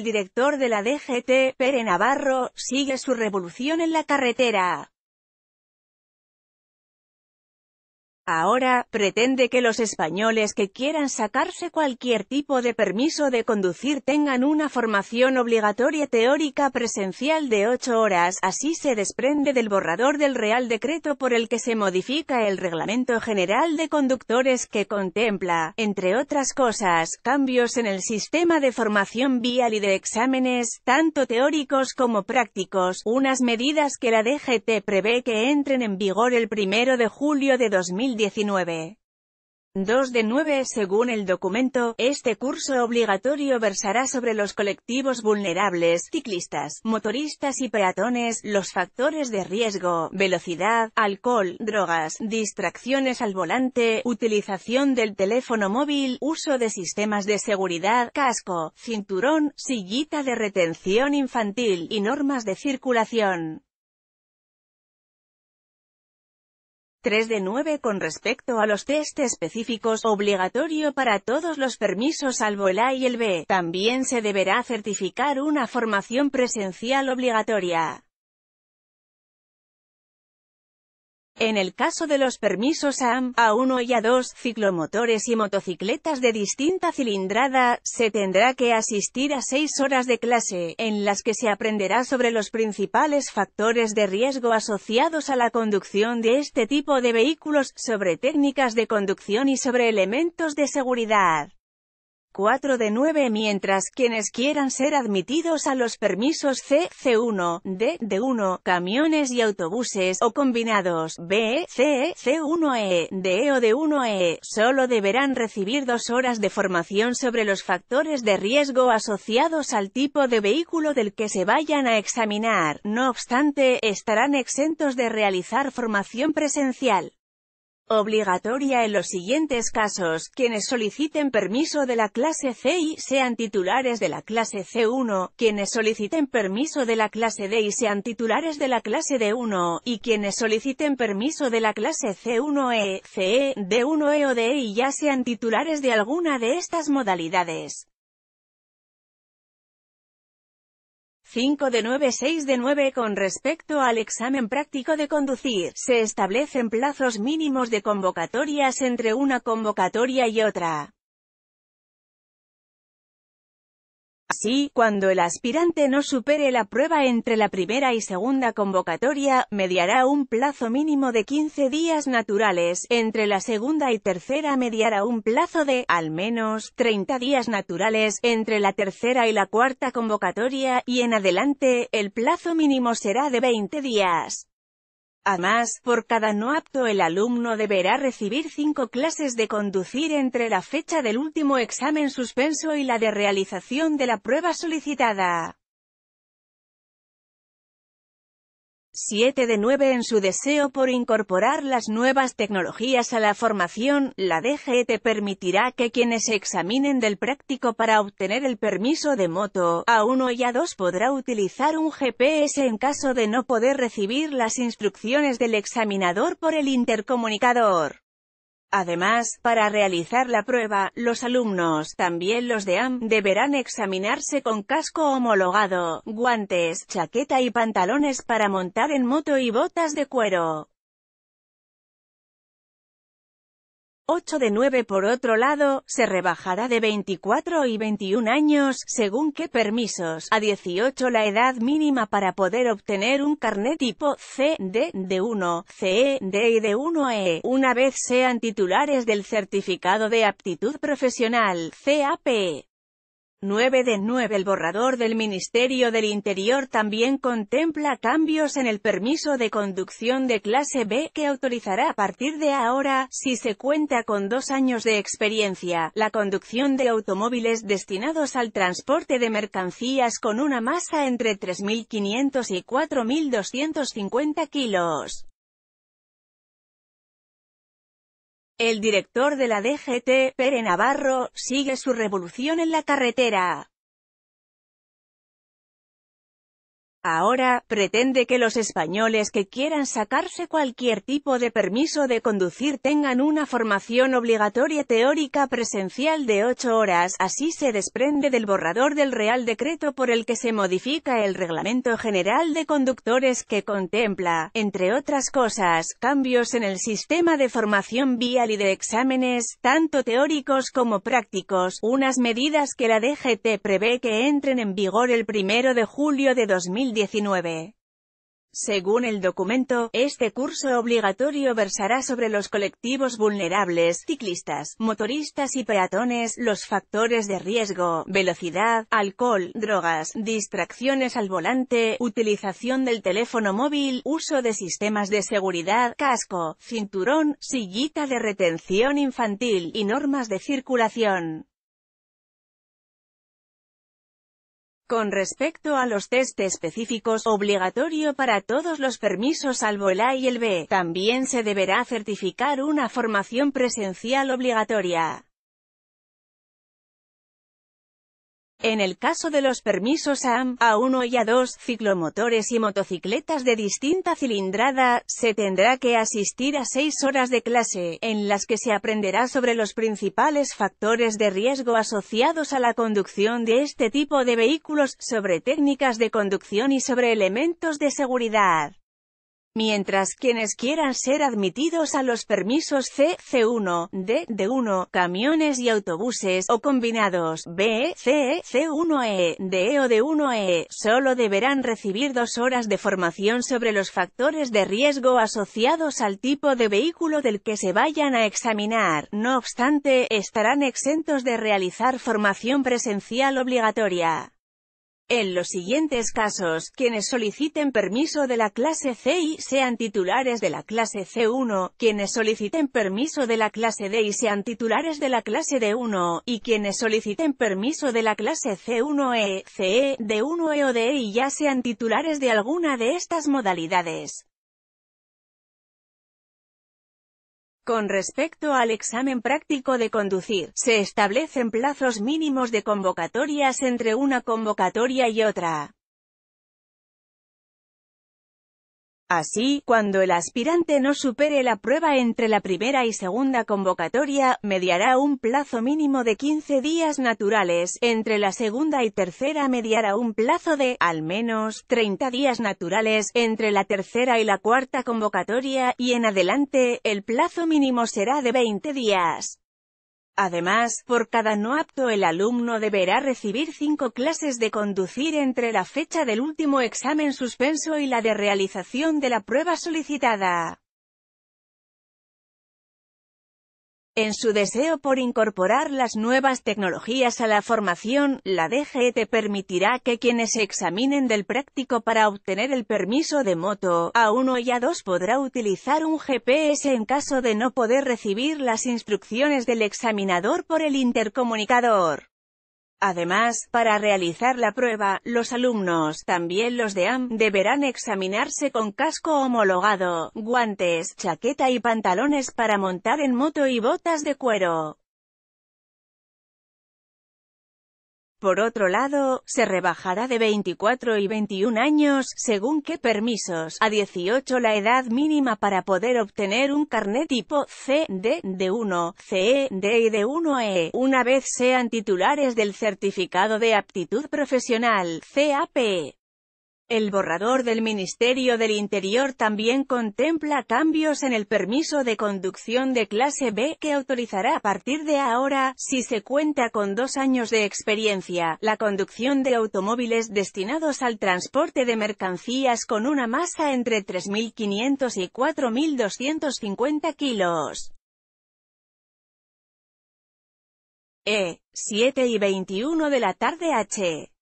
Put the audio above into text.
El director de la DGT, Pere Navarro, sigue su revolución en la carretera. Ahora, pretende que los españoles que quieran sacarse cualquier tipo de permiso de conducir tengan una formación obligatoria teórica presencial de 8 horas, así se desprende del borrador del Real Decreto por el que se modifica el Reglamento General de Conductores que contempla, entre otras cosas, cambios en el sistema de formación vial y de exámenes, tanto teóricos como prácticos, unas medidas que la DGT prevé que entren en vigor el 1 de julio de 2010. 19. 2 de 9 Según el documento, este curso obligatorio versará sobre los colectivos vulnerables, ciclistas, motoristas y peatones, los factores de riesgo, velocidad, alcohol, drogas, distracciones al volante, utilización del teléfono móvil, uso de sistemas de seguridad, casco, cinturón, sillita de retención infantil, y normas de circulación. 3 de 9 con respecto a los test específicos, obligatorio para todos los permisos salvo el A y el B. También se deberá certificar una formación presencial obligatoria. En el caso de los permisos AM, A1 y A2, ciclomotores y motocicletas de distinta cilindrada, se tendrá que asistir a seis horas de clase, en las que se aprenderá sobre los principales factores de riesgo asociados a la conducción de este tipo de vehículos, sobre técnicas de conducción y sobre elementos de seguridad. 4 de 9 mientras quienes quieran ser admitidos a los permisos C, C1, D, D1, camiones y autobuses, o combinados, B, C, C1E, D e o D1E, solo deberán recibir dos horas de formación sobre los factores de riesgo asociados al tipo de vehículo del que se vayan a examinar, no obstante, estarán exentos de realizar formación presencial obligatoria en los siguientes casos, quienes soliciten permiso de la clase C y sean titulares de la clase C1, quienes soliciten permiso de la clase D y sean titulares de la clase D1, y quienes soliciten permiso de la clase C1E, CE, D1E o DE y ya sean titulares de alguna de estas modalidades. 5 de 9 6 de 9 Con respecto al examen práctico de conducir, se establecen plazos mínimos de convocatorias entre una convocatoria y otra. Así, cuando el aspirante no supere la prueba entre la primera y segunda convocatoria, mediará un plazo mínimo de 15 días naturales, entre la segunda y tercera mediará un plazo de, al menos, 30 días naturales, entre la tercera y la cuarta convocatoria, y en adelante, el plazo mínimo será de 20 días. Además, por cada no apto el alumno deberá recibir cinco clases de conducir entre la fecha del último examen suspenso y la de realización de la prueba solicitada. 7 de 9 en su deseo por incorporar las nuevas tecnologías a la formación, la DGT e permitirá que quienes examinen del práctico para obtener el permiso de moto A1 y A2 podrá utilizar un GPS en caso de no poder recibir las instrucciones del examinador por el intercomunicador. Además, para realizar la prueba, los alumnos, también los de AM, deberán examinarse con casco homologado, guantes, chaqueta y pantalones para montar en moto y botas de cuero. 8 de 9 por otro lado, se rebajará de 24 y 21 años, según qué permisos, a 18 la edad mínima para poder obtener un carnet tipo C, D, D1, CE, D y D1E, e. una vez sean titulares del Certificado de Aptitud Profesional, CAP. E. 9 de 9 El borrador del Ministerio del Interior también contempla cambios en el permiso de conducción de clase B, que autorizará a partir de ahora, si se cuenta con dos años de experiencia, la conducción de automóviles destinados al transporte de mercancías con una masa entre 3.500 y 4.250 kilos. El director de la DGT, Pere Navarro, sigue su revolución en la carretera. Ahora, pretende que los españoles que quieran sacarse cualquier tipo de permiso de conducir tengan una formación obligatoria teórica presencial de 8 horas, así se desprende del borrador del Real Decreto por el que se modifica el Reglamento General de Conductores que contempla, entre otras cosas, cambios en el sistema de formación vial y de exámenes, tanto teóricos como prácticos, unas medidas que la DGT prevé que entren en vigor el primero de julio de 2020. 2019. Según el documento, este curso obligatorio versará sobre los colectivos vulnerables, ciclistas, motoristas y peatones, los factores de riesgo, velocidad, alcohol, drogas, distracciones al volante, utilización del teléfono móvil, uso de sistemas de seguridad, casco, cinturón, sillita de retención infantil, y normas de circulación. Con respecto a los test específicos, obligatorio para todos los permisos salvo el A y el B, también se deberá certificar una formación presencial obligatoria. En el caso de los permisos AM, A1 y A2, ciclomotores y motocicletas de distinta cilindrada, se tendrá que asistir a seis horas de clase, en las que se aprenderá sobre los principales factores de riesgo asociados a la conducción de este tipo de vehículos, sobre técnicas de conducción y sobre elementos de seguridad mientras quienes quieran ser admitidos a los permisos C, C1, D, D1, camiones y autobuses, o combinados, B, C, C1E, DE o D1E, solo deberán recibir dos horas de formación sobre los factores de riesgo asociados al tipo de vehículo del que se vayan a examinar, no obstante, estarán exentos de realizar formación presencial obligatoria. En los siguientes casos, quienes soliciten permiso de la clase C sean titulares de la clase C1, quienes soliciten permiso de la clase D y sean titulares de la clase D1, y quienes soliciten permiso de la clase C1E, CE, D1E o DE y ya sean titulares de alguna de estas modalidades. Con respecto al examen práctico de conducir, se establecen plazos mínimos de convocatorias entre una convocatoria y otra. Así, cuando el aspirante no supere la prueba entre la primera y segunda convocatoria, mediará un plazo mínimo de 15 días naturales, entre la segunda y tercera mediará un plazo de, al menos, 30 días naturales, entre la tercera y la cuarta convocatoria, y en adelante, el plazo mínimo será de 20 días. Además, por cada no apto el alumno deberá recibir cinco clases de conducir entre la fecha del último examen suspenso y la de realización de la prueba solicitada. En su deseo por incorporar las nuevas tecnologías a la formación, la DGT e permitirá que quienes se examinen del práctico para obtener el permiso de moto A1 y A2 podrá utilizar un GPS en caso de no poder recibir las instrucciones del examinador por el intercomunicador. Además, para realizar la prueba, los alumnos, también los de AM, deberán examinarse con casco homologado, guantes, chaqueta y pantalones para montar en moto y botas de cuero. Por otro lado, se rebajará de 24 y 21 años, según qué permisos, a 18 la edad mínima para poder obtener un carnet tipo C, D, D1, CE, D y D1E, e. una vez sean titulares del Certificado de Aptitud Profesional, CAP. El borrador del Ministerio del Interior también contempla cambios en el permiso de conducción de clase B, que autorizará a partir de ahora, si se cuenta con dos años de experiencia, la conducción de automóviles destinados al transporte de mercancías con una masa entre 3.500 y 4.250 kilos. E. 7 y 21 de la tarde H.